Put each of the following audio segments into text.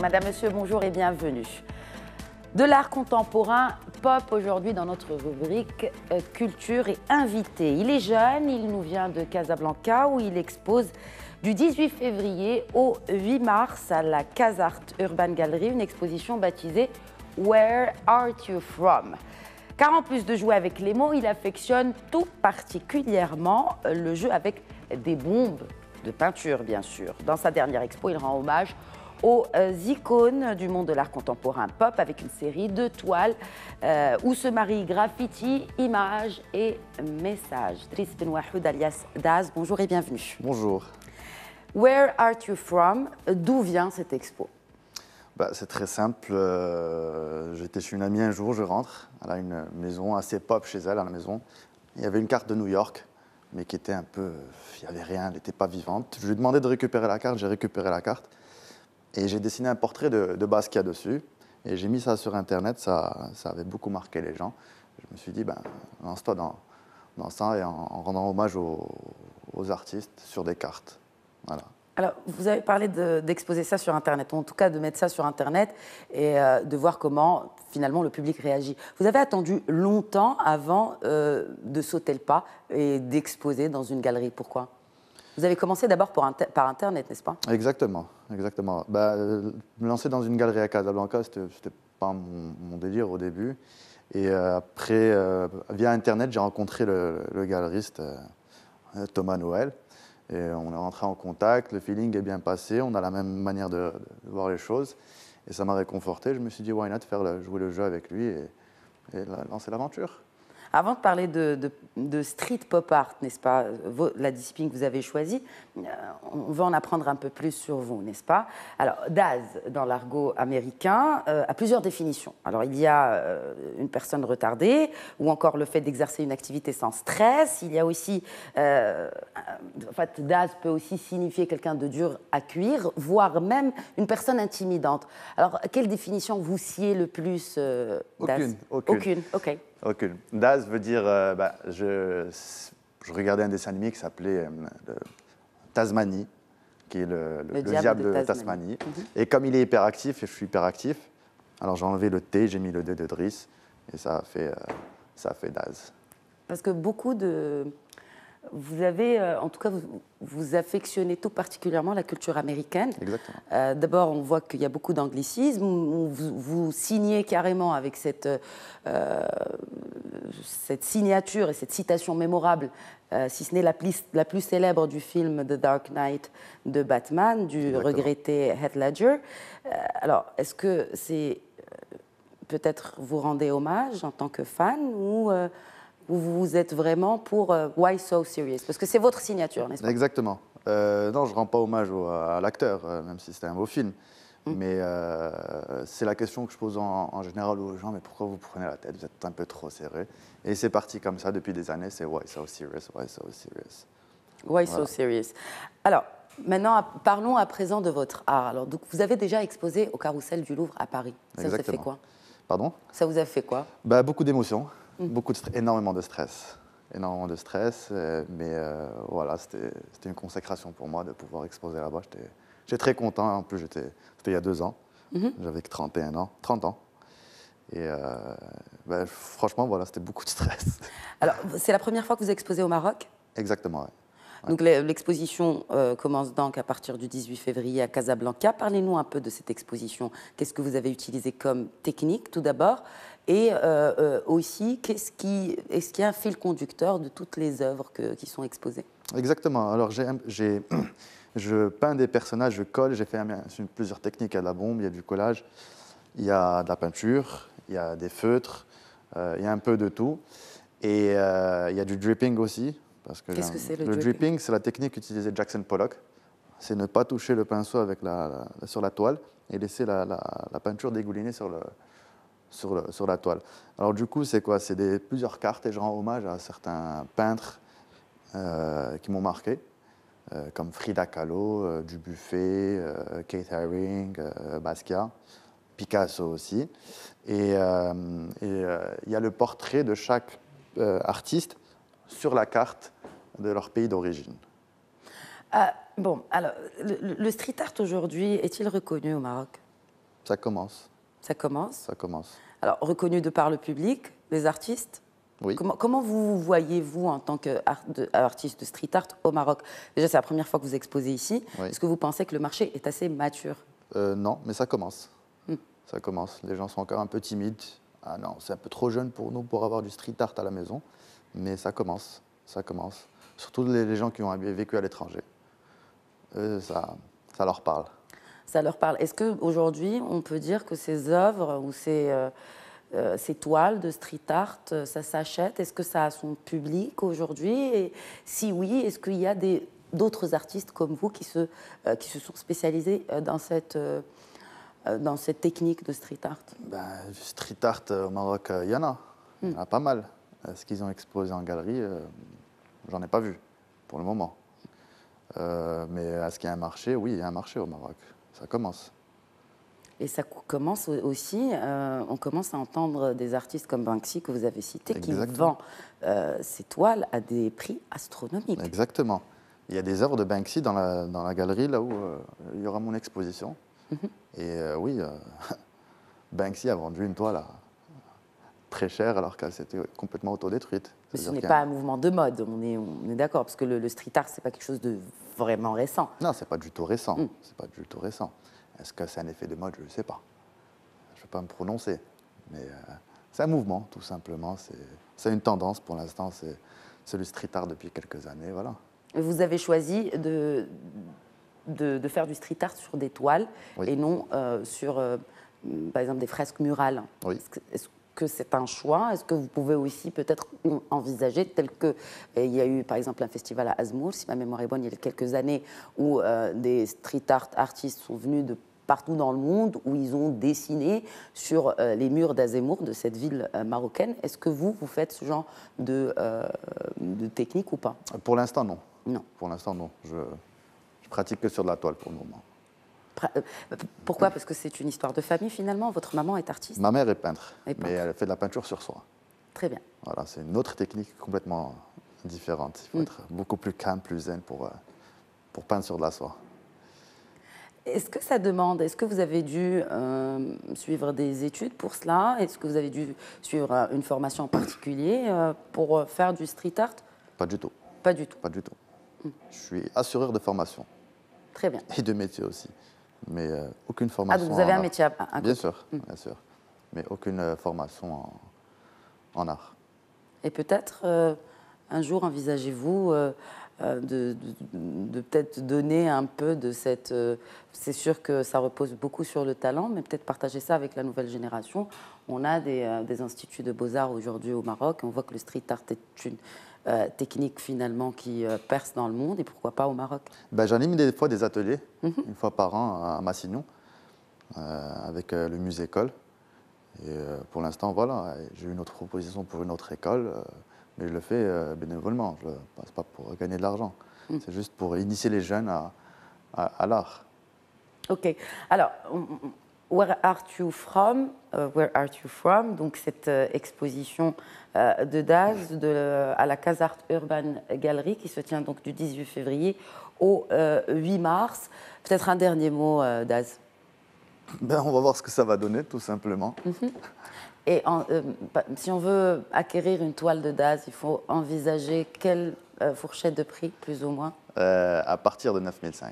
Madame, Monsieur, bonjour et bienvenue. De l'art contemporain, pop aujourd'hui dans notre rubrique euh, culture et invité. Il est jeune, il nous vient de Casablanca où il expose du 18 février au 8 mars à la Casart Urban Gallery, une exposition baptisée Where Are You From Car en plus de jouer avec les mots, il affectionne tout particulièrement euh, le jeu avec des bombes de peinture, bien sûr. Dans sa dernière expo, il rend hommage aux euh, icônes du monde de l'art contemporain pop avec une série de toiles euh, où se marient graffiti, images et messages. Dries alias Daz, bonjour et bienvenue. Bonjour. Where are you from D'où vient cette expo bah, C'est très simple. Euh, j'étais chez une amie un jour, je rentre. Elle a une maison assez pop chez elle, à la maison. Il y avait une carte de New York mais qui était un peu. Il n'y avait rien, elle n'était pas vivante. Je lui ai demandé de récupérer la carte, j'ai récupéré la carte. Et j'ai dessiné un portrait de, de Basquiat dessus. Et j'ai mis ça sur Internet, ça, ça avait beaucoup marqué les gens. Je me suis dit, ben, lance-toi dans, dans ça et en, rendant hommage aux, artistes sur des cartes. Voilà. Alors, vous avez parlé d'exposer ça sur Internet, ou en tout cas de mettre ça sur Internet et euh, de voir comment finalement le public réagit. Vous avez attendu longtemps avant euh, de sauter le pas et d'exposer dans une galerie. Pourquoi vous avez commencé d'abord par Internet, n'est-ce pas Exactement, exactement. me bah, euh, lancer dans une galerie à Casablanca, c'était pas mon, délire au début. Et euh, après, euh, via Internet, j'ai rencontré le, galeriste Thomas Noël. Et on est rentré en contact, le feeling est bien passé, on a la même manière de, voir les choses. Et ça m'a réconforté. Je me suis dit, why not faire jouer le jeu avec lui et lancer l'aventure. Avant de parler de, street pop art, n'est-ce pas, la discipline que vous avez choisie, euh, on veut en apprendre un peu plus sur vous, n'est-ce pas Alors, Daz, dans l'argot américain, euh, a plusieurs définitions. Alors, il y a euh, une personne retardée, ou encore le fait d'exercer une activité sans stress. Il y a aussi, en fait, Daz peut aussi signifier quelqu'un de dur à cuire, voire même une personne intimidante. Alors, quelle définition vous sciez le plus, Daz Aucune. Aucune. Aucune. ok. – Ok, Daz veut dire. Euh, bah, je, regardais un dessin animé qui s'appelait euh, Tasmanie, qui est le, diable, de, Tasmanie. Mhm. Et comme il est hyperactif, et je suis hyperactif, alors j'ai enlevé le T, j'ai mis le D de Driss, et ça fait, euh, ça a fait Daz. Parce que beaucoup de, vous avez, euh, en tout cas, vous, affectionnez tout particulièrement la culture américaine. Exactement. Euh, d'abord, on voit qu'il y a beaucoup d'anglicisme. Vous, signez carrément avec cette, euh, cette signature et cette citation mémorable, si ce n'est la, la plus, célèbre du film The Dark Knight de Batman, du regretté Heath Ledger. alors, est-ce que c'est peut-être vous rendez hommage en tant que fan ou vous êtes vraiment pour euh, Why So Serious Parce que c'est votre signature, n'est-ce pas Exactement. Euh, non, je ne rends pas hommage à l'acteur, euh, même si c'était un beau film. Mm. Mais c'est la question que je pose en, général aux gens, mais pourquoi vous prenez la tête Vous êtes un peu trop serré. Et c'est parti comme ça depuis des années, c'est Why So Serious, Why So Serious. Why So Serious. Alors, maintenant, parlons à présent de votre art. Alors, donc, vous avez déjà exposé au Carrousel du Louvre à Paris. Ça vous a fait quoi Pardon Ça vous a fait quoi bah, Beaucoup d'émotions. Mm. Beaucoup de énormément de stress. Énormément de stress, euh, mais euh, voilà, c'était une consécration pour moi de pouvoir exposer là-bas. J'étais très content, en plus, c'était il y a deux ans. Mm-hmm. j'avais trente J'avais 31 ans, 30 ans. Et euh, ben, franchement, voilà, c'était beaucoup de stress. Alors, c'est la première fois que vous exposez au Maroc Exactement, donc l'exposition euh, commence donc à partir du 18 février à Casablanca. Parlez-nous un peu de cette exposition. Qu'est-ce que vous avez utilisé comme technique tout d'abord et euh, euh, aussi, qu'est-ce qui, est-ce qu'il y a un fil conducteur de toutes les œuvres qui sont exposées Exactement. Alors, j'ai, je peins des personnages, je colle, j'ai fait plusieurs techniques. Il y a de la bombe, il y a du collage, il y a de la peinture, il y a des feutres, il y a un peu de tout. Et il y a du dripping aussi que, Qu'est-ce que c'est le, dripping, c'est la technique utilisée Jackson Pollock. C'est ne pas toucher le pinceau avec la, sur la toile et laisser la, peinture dégouliner sur, le, sur, le, sur, la toile. Alors du coup, c'est quoi C'est des, plusieurs cartes et je rends hommage à certains peintres euh, qui m'ont marqué, euh, comme Frida Kahlo, euh, Dubuffet, Kate Haring, Basquiat. Picasso aussi. Et il y a le portrait de chaque artiste sur la carte de leur pays d'origine. Euh, bon, alors, le, street art aujourd'hui, est-il reconnu au Maroc Ça commence. Ça commence Ça commence. Alors, reconnu de par le public, les artistes oui. Comment, vous voyez-vous en tant qu'artiste de, street art au Maroc Déjà, c'est la première fois que vous exposez ici. Est-ce que vous pensez que le marché est assez mature euh, Non, mais ça commence. Hmm. Ça commence. Les gens sont encore un peu timides. Ah non, c'est un peu trop jeune pour nous pour avoir du street art à la maison. Mais ça commence, ça commence. Surtout les, gens qui ont vécu à l'étranger. Ça, ça leur parle. Ça leur parle. Est-ce qu'aujourd'hui, on peut dire que ces œuvres ou ces, euh, euh, toiles de street art, euh, ça s'achète Est-ce que ça a son public aujourd'hui Et si oui, est-ce qu'il y a d'autres artistes comme vous qui se, qui se sont spécialisés dans cette, dans cette technique de street art ben, Street art au Maroc, il y en a. Il y en a hmm. pas mal. Euh, ce qu'ils ont exposé en galerie, euh, j'en ai pas vu pour le moment. Euh, mais est-ce qu'il y a un marché Oui, il y a un marché au Maroc. Ça commence. Et ça commence aussi, on commence à entendre des artistes comme Banksy que vous avez cité qui vend euh, toiles à des prix astronomiques. Exactement. Il y a des œuvres de Banksy dans la, dans la galerie là où il y aura mon exposition. Mhm. Et oui, Banksy a vendu une toile à très cher alors qu'elle s'était complètement autodétruite. Mais ce n'est pas un mouvement de mode, on est, on est d'accord, parce que le, street art, c'est pas quelque chose de vraiment récent. Non, c'est pas du tout récent. Mm. C'est pas du tout récent. Est-ce que c'est un effet de mode Je ne sais pas. Je ne vais pas me prononcer. Mais euh, c'est un mouvement, tout simplement. C'est une tendance pour l'instant. C'est le street art depuis quelques années, voilà. Vous avez choisi de, de, faire du street art sur des toiles et non euh, sur, euh, par exemple, des fresques murales. Oui. Est-ce que c'est un choix Est-ce que vous pouvez aussi peut-être envisager, tel que il y a eu par exemple un festival à Azmour, si ma mémoire est bonne, il y a quelques années, où euh, des street art artistes sont venus de partout dans le monde où ils ont dessiné sur euh, les murs d'Azemour, de cette ville euh, marocaine. Est-ce que vous, vous faites ce genre de, technique ou pas Pour l'instant, non. Non. Pour l'instant, non. Je, je pratique que sur de la toile pour le moment. Euh, pourquoi Parce que c'est une histoire de famille finalement. Votre maman est artiste. Ma mère est peintre, mais elle fait de la peinture sur soie. Très bien. Voilà, c'est une autre technique complètement différente. Il faut mm. être beaucoup plus calme, plus zen pour, euh, pour peindre sur de la soie. Est-ce que ça demande, est-ce que vous avez dû euh, suivre des études pour cela Est-ce que vous avez dû suivre une formation en particulier pour faire du street art Pas du tout. Pas du tout. Pas du tout. Mm. Je suis assureur de formation. Très bien. Et de métier aussi mais euh, aucune formation. Ah, donc vous avez un métier Bien sûr, hmm. bien sûr. Mais aucune euh, formation en, art. Et peut-être, euh, un jour, envisagez-vous de, peut-être donner un peu de cette... c'est sûr que ça repose beaucoup sur le talent, mais peut-être partager ça avec la nouvelle génération. On a des, des instituts de beaux-arts aujourd'hui au Maroc, on voit que le street art est une euh, technique techniques finalement qui euh, perce dans le monde et pourquoi pas au Maroc ben, J'anime des fois des ateliers, mhm. une fois par an à Massignon, euh, avec le musée école. Et pour l'instant, voilà, j'ai eu une autre proposition pour une autre école, mais je le fais bénévolement, je passe pas pour gagner de l'argent. Mhm. C'est juste pour initier les jeunes à, l'art. Ok. Alors, Where Are You From euh, Where Are You From Donc cette euh, exposition euh, de Daz de, à la Casart Urban Gallery qui se tient donc du 18 février au 8 mars. Peut-être un dernier mot, Daz. Ben, on va voir ce que ça va donner, tout simplement. Mm-hmm. Et bah, si on veut acquérir une toile de Daz, il faut envisager quelle fourchette de prix, plus ou moins À partir de 9500.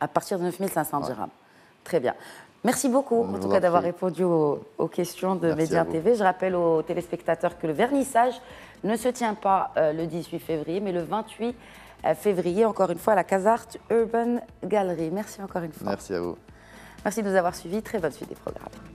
À partir de 9500 dirhams. Très bien. Merci beaucoup, en tout cas, d'avoir répondu aux, questions de Média TV. Je rappelle aux téléspectateurs que le vernissage ne se tient pas euh, le 18 février, mais le 28 euh, février, encore une fois, à la Casarte Urban Gallery. Merci encore une fois. Merci à vous. Merci de nous avoir suivis. Très bonne suite des programmes.